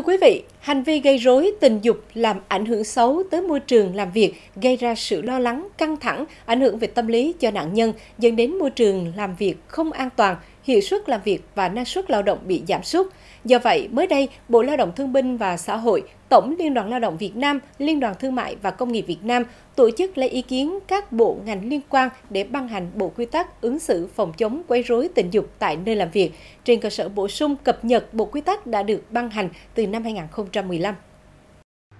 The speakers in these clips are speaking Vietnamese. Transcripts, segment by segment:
Thưa quý vị, hành vi gây rối, tình dục làm ảnh hưởng xấu tới môi trường làm việc, gây ra sự lo lắng, căng thẳng, ảnh hưởng về tâm lý cho nạn nhân, dẫn đến môi trường làm việc không an toàn, hiệu suất làm việc và năng suất lao động bị giảm sút. Do vậy, mới đây, Bộ Lao động Thương binh và Xã hội, Tổng Liên đoàn Lao động Việt Nam, Liên đoàn Thương mại và Công nghiệp Việt Nam tổ chức lấy ý kiến các bộ ngành liên quan để ban hành bộ quy tắc ứng xử phòng chống quấy rối tình dục tại nơi làm việc, trên cơ sở bổ sung cập nhật bộ quy tắc đã được ban hành từ năm 2015.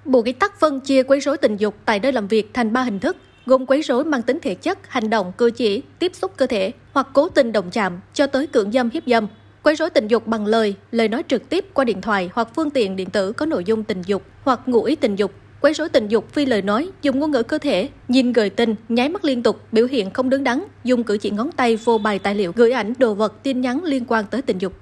Bộ quy tắc phân chia quấy rối tình dục tại nơi làm việc thành 3 hình thức – gồm quấy rối mang tính thể chất, hành động, cư chỉ, tiếp xúc cơ thể hoặc cố tình động chạm cho tới cưỡng dâm hiếp dâm, quấy rối tình dục bằng lời, lời nói trực tiếp qua điện thoại hoặc phương tiện điện tử có nội dung tình dục hoặc ngụ ý tình dục, quấy rối tình dục phi lời nói, dùng ngôn ngữ cơ thể, nhìn gợi tình, nháy mắt liên tục, biểu hiện không đứng đắn, dùng cử chỉ ngón tay vô bài tài liệu, gửi ảnh, đồ vật, tin nhắn liên quan tới tình dục.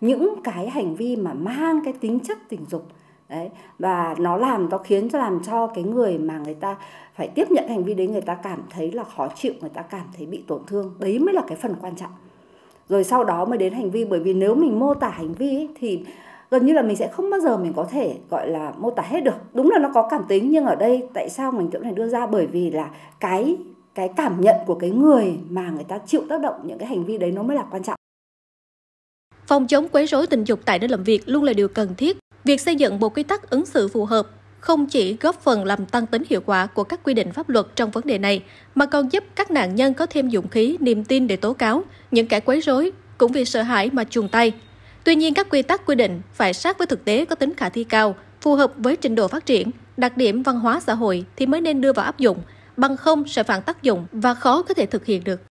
Những cái hành vi mà mang cái tính chất tình dục đấy và nó làm nó khiến cho làm cho cái người mà người ta phải tiếp nhận hành vi đấy người ta cảm thấy là khó chịu người ta cảm thấy bị tổn thương đấy mới là cái phần quan trọng rồi sau đó mới đến hành vi bởi vì nếu mình mô tả hành vi ấy, thì gần như là mình sẽ không bao giờ mình có thể gọi là mô tả hết được đúng là nó có cảm tính nhưng ở đây tại sao mình tượng này đưa ra bởi vì là cái cái cảm nhận của cái người mà người ta chịu tác động những cái hành vi đấy nó mới là quan trọng Phòng chống quấy rối tình dục tại nơi làm việc luôn là điều cần thiết Việc xây dựng bộ quy tắc ứng xử phù hợp không chỉ góp phần làm tăng tính hiệu quả của các quy định pháp luật trong vấn đề này, mà còn giúp các nạn nhân có thêm dũng khí, niềm tin để tố cáo, những kẻ quấy rối cũng vì sợ hãi mà chuồng tay. Tuy nhiên, các quy tắc quy định phải sát với thực tế có tính khả thi cao, phù hợp với trình độ phát triển, đặc điểm văn hóa xã hội thì mới nên đưa vào áp dụng, bằng không sẽ phản tác dụng và khó có thể thực hiện được.